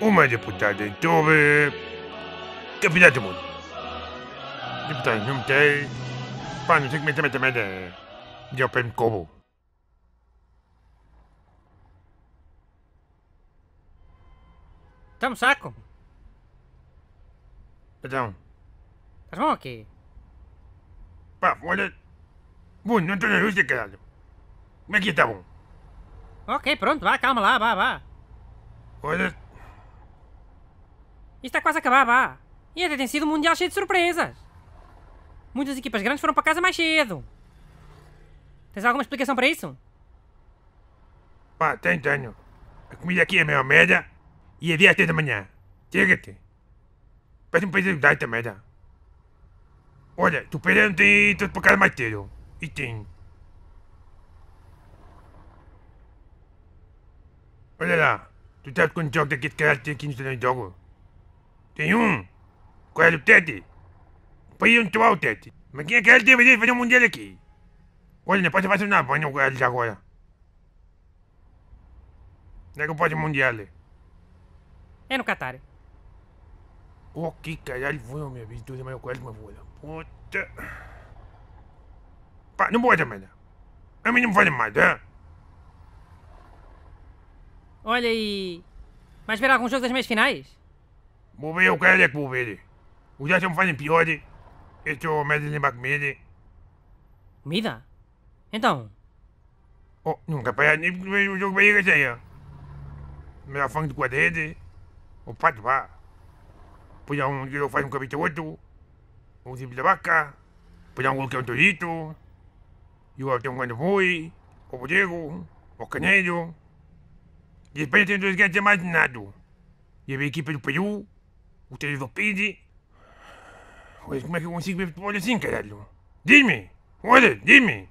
uma deputada. Então, é... Campeonato do Mundo. Deputado, não tem. Pá, não sei como é que é De Open Cobo. como. Estamos saco. Perdão. Estás bom aqui? Pá, olha. Bom, não estou na luz de caralho. Como é que está bom? Ok, pronto, vá, calma lá, vá, vá. Olha, isto está quase a acabar, vá. E até tem sido um mundial cheio de surpresas. Muitas equipas grandes foram para casa mais cedo. Tens alguma explicação para isso? Pá, tenho, tenho. A comida aqui é meio média e é dia até da manhã. Chega-te. Pede-me para ir ajudar esta merda. Olha, tu não tem ido para casa mais cedo. E tem. Olha lá, tu com quantos jogo daqui de caralho tem aqui no jogo? Tem um. Qual é o Tete? Põe um tchau, Tete. Mas quem é que é? ele deveria fazer um mundo dele aqui? Olha, não pode fazer nada banho com eles agora. Onde é que eu posso mundial? É? é no Qatar. O oh, que caralho foi, minha vida, mas eu é quase uma bola. Puta. Pá, não pode, merda. A mim não me vale mais, é? Olha aí. Mas verá algum jogo das meias finais? vou vou ver o que que é Moveu Kelek Poveri. Ustedes son fazem piores. Esto me desembarque Comida? Então? Oh, nunca para nem o jogo bem que seja. Melhor fã de quadrede. O pato vá. Põe um que faço um capítulo outro. Um tipo da vaca. Põe um que é um torito. E o outro é um grande boi. O bodego. O caneiro. E depois tem dois gatos mais nada. E a equipe é do Peru. O televisor pede. Olha, como é que eu consigo ver futebol assim, caralho? Diz-me! Olha, diz-me!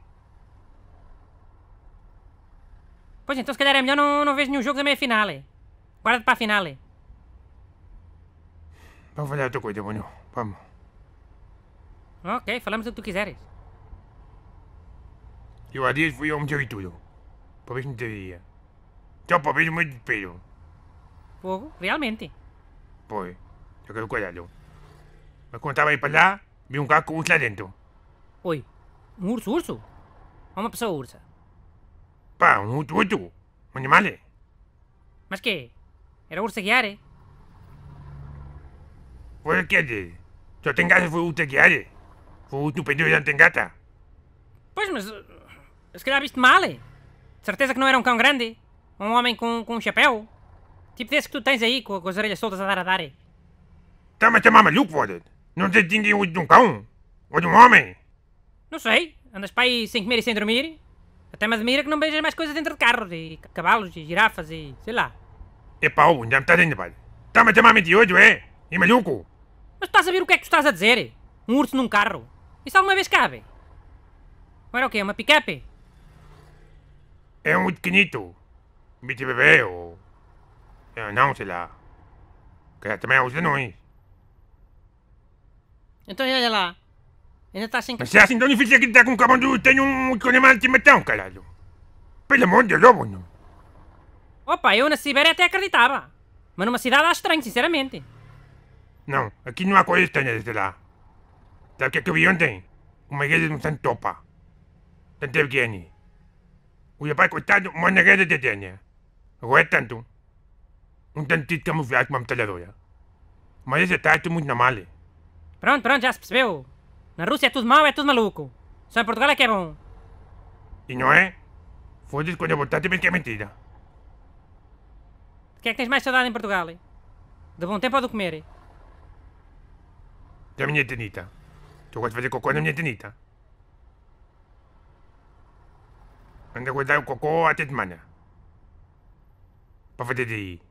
Pois então, se calhar é melhor não, não vejo nenhum jogo da meia-final. Guarda para a final. Vamos fazer outra coisa, mano. Vamos. Ok, falamos o que tu quiseres. Eu há dias fui ao museu e tudo. Para ver se me teria. Só para ver o meu desespero. Fogo, realmente. Pois que eu caralho. Mas quando estava aí para lá, vi um gato com urso lá dentro. Oi, um urso urso? Ou uma pessoa ursa? Pá, um urso urso. Um animal. Mas que? Era urso guiar, é? Foi aquele. Só tem gata foi o urso guiar. Foi o urso pendurado não tem gata. Pois, mas... Se calhar viste mal, é? Certeza que não era um cão grande? Um homem com, com um chapéu? Tipo desse que tu tens aí, com, com as orelhas soltas a dar a dar, é? Tá, mas você é maluco, foda? Não se ninguém o de um cão? Ou de um homem? Não sei. Andas para aí sem comer e sem dormir. Até me admira que não vejas mais coisas dentro de carros e cavalos e girafas e sei lá. é pau ainda me estás ainda, pai. Tá, mas é mamãe de hoje, é? E maluco? Mas tu estás a ver o que é que tu estás a dizer? Um urso num carro? Isso alguma vez cabe? Ou era o quê? Uma picape? É um pequenito. Bicho bebê ou... Eu eh, não, sei lá. Que também é os anões. Então olha lá. Ainda está sem Mas é assim tão difícil acreditar é tá com um cabandu tem um economia de matão, caralho. Pelo amor de Deus, não. Opa, eu na Sibéria até acreditava. Mas numa cidade há estranho, sinceramente. Não, aqui não há coisa estranha desde lá. Sabe o que é que eu vi ontem? Uma igreja de um santo topa. é Evgeny. É o rapaz coitado uma na guerra de Tânia. Agora é tanto. Um tanto de camuflado com uma metralhadora. Mas esse é muito na malha. Pronto, pronto, já se percebeu. Na Rússia é tudo mau, é tudo maluco. Só em Portugal é que é bom. E não é? Foda-se quando eu voltar também que é mentira. O que é que tens mais saudade em Portugal? De bom tempo ou de comer? Hein? Da minha tenita. Tu gosto de fazer cocô na minha tenita. Ando a guardar o cocô até de manhã Para fazer daí.